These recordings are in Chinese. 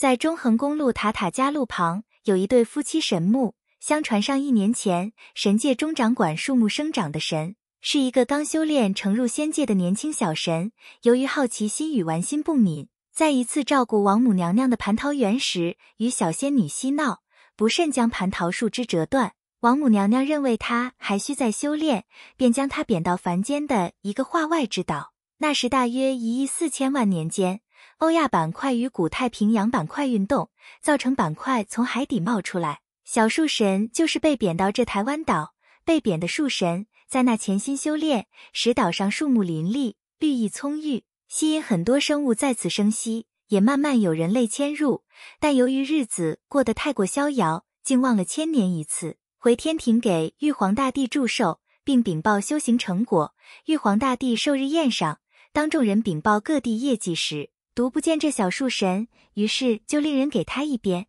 在中横公路塔塔家路旁有一对夫妻神木。相传上一年前，神界中掌管树木生长的神是一个刚修炼成入仙界的年轻小神。由于好奇心与玩心不泯，在一次照顾王母娘娘的蟠桃园时，与小仙女嬉闹，不慎将蟠桃树枝折断。王母娘娘认为他还需再修炼，便将他贬到凡间的一个化外之岛。那时大约一亿四千万年间。欧亚板块与古太平洋板块运动，造成板块从海底冒出来。小树神就是被贬到这台湾岛，被贬的树神在那潜心修炼，使岛上树木林立，绿意葱郁，吸引很多生物在此生息，也慢慢有人类迁入。但由于日子过得太过逍遥，竟忘了千年一次回天庭给玉皇大帝祝寿，并禀报修行成果。玉皇大帝寿日宴上，当众人禀报各地业绩时。独不见这小树神，于是就令人给他一鞭，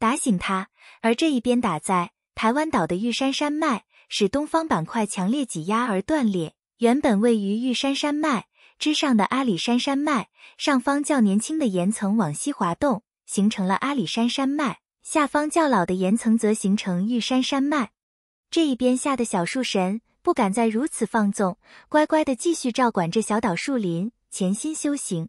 打醒他。而这一鞭打在台湾岛的玉山山脉，使东方板块强烈挤压而断裂。原本位于玉山山脉之上的阿里山山脉上方较年轻的岩层往西滑动，形成了阿里山山脉；下方较老的岩层则形成玉山山脉。这一鞭吓得小树神不敢再如此放纵，乖乖地继续照管这小岛树林，潜心修行。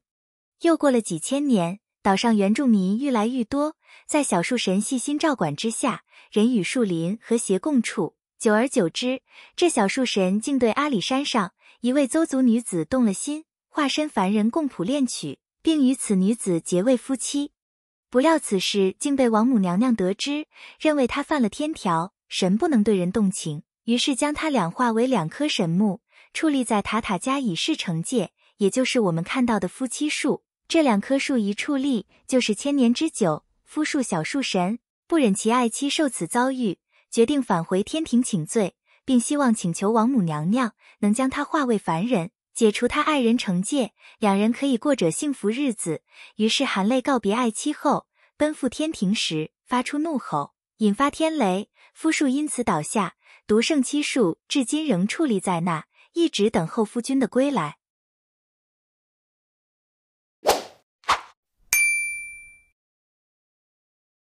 又过了几千年，岛上原住民愈来愈多，在小树神细心照管之下，人与树林和谐共处。久而久之，这小树神竟对阿里山上一位邹族女子动了心，化身凡人共谱恋曲，并与此女子结为夫妻。不料此事竟被王母娘娘得知，认为她犯了天条，神不能对人动情，于是将她两化为两棵神木，矗立在塔塔家以示惩戒，也就是我们看到的夫妻树。这两棵树一矗立就是千年之久。夫树小树神不忍其爱妻受此遭遇，决定返回天庭请罪，并希望请求王母娘娘能将他化为凡人，解除他爱人惩戒，两人可以过着幸福日子。于是含泪告别爱妻后，奔赴天庭时发出怒吼，引发天雷，夫树因此倒下。独剩妻树至今仍矗立在那，一直等候夫君的归来。